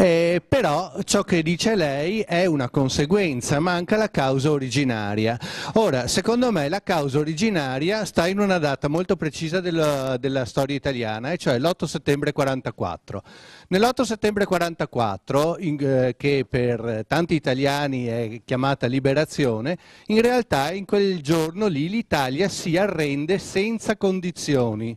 Eh, però ciò che dice lei è una conseguenza, manca la causa originaria. Ora, secondo me la causa originaria sta in una data molto precisa della, della storia italiana, e cioè l'8 settembre 44. Nell'8 settembre 44, in, eh, che per tanti italiani è chiamata liberazione, in realtà in quel giorno lì l'Italia si arrende senza condizioni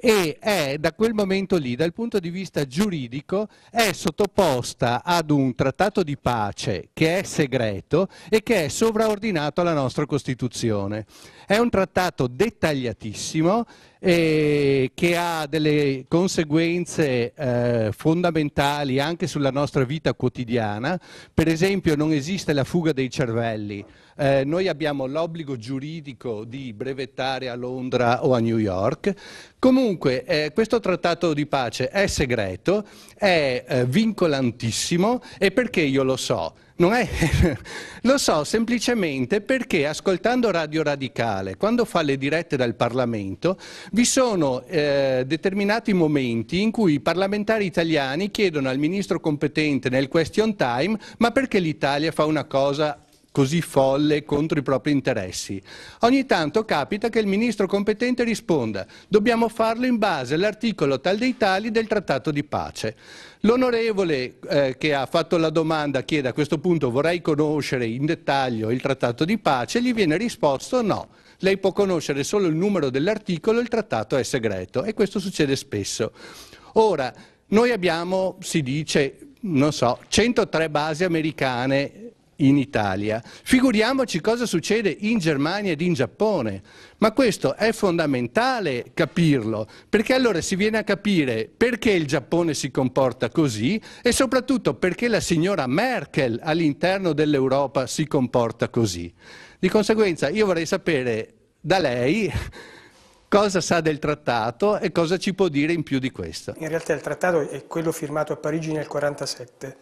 e è da quel momento lì, dal punto di vista giuridico, è sottoposta ad un trattato di pace che è segreto e che è sovraordinato alla nostra Costituzione. È un trattato dettagliatissimo e che ha delle conseguenze eh, fondamentali anche sulla nostra vita quotidiana. Per esempio non esiste la fuga dei cervelli. Eh, noi abbiamo l'obbligo giuridico di brevettare a Londra o a New York. Comunque eh, questo trattato di pace è segreto, è eh, vincolantissimo e perché io lo so? Non è... Lo so semplicemente perché ascoltando Radio Radicale, quando fa le dirette dal Parlamento, vi sono eh, determinati momenti in cui i parlamentari italiani chiedono al ministro competente nel question time ma perché l'Italia fa una cosa così folle contro i propri interessi. Ogni tanto capita che il ministro competente risponda dobbiamo farlo in base all'articolo tal dei tali del trattato di pace. L'onorevole eh, che ha fatto la domanda chiede a questo punto vorrei conoscere in dettaglio il trattato di pace, gli viene risposto no. Lei può conoscere solo il numero dell'articolo, il trattato è segreto e questo succede spesso. Ora, noi abbiamo, si dice, non so, 103 basi americane in Italia. Figuriamoci cosa succede in Germania ed in Giappone. Ma questo è fondamentale capirlo, perché allora si viene a capire perché il Giappone si comporta così e soprattutto perché la signora Merkel all'interno dell'Europa si comporta così. Di conseguenza io vorrei sapere da lei cosa sa del trattato e cosa ci può dire in più di questo. In realtà il trattato è quello firmato a Parigi nel 1947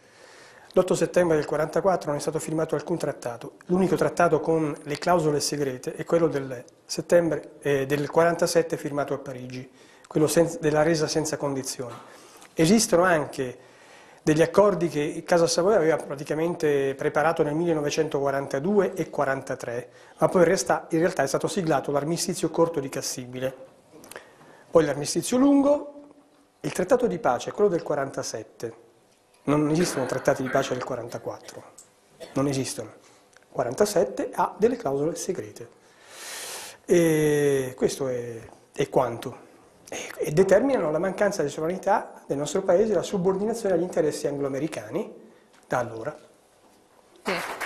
l'8 settembre del 1944 non è stato firmato alcun trattato. L'unico trattato con le clausole segrete è quello del settembre eh, 1947 firmato a Parigi, quello della resa senza condizioni. Esistono anche degli accordi che Casa Savoia aveva praticamente preparato nel 1942 e 1943, ma poi in realtà, in realtà è stato siglato l'armistizio corto di Cassibile, poi l'armistizio lungo, il trattato di pace, quello del 1947 non esistono trattati di pace del 44, non esistono. 47 ha delle clausole segrete. E questo è, è quanto. E, e determinano la mancanza di sovranità del nostro Paese e la subordinazione agli interessi angloamericani da allora.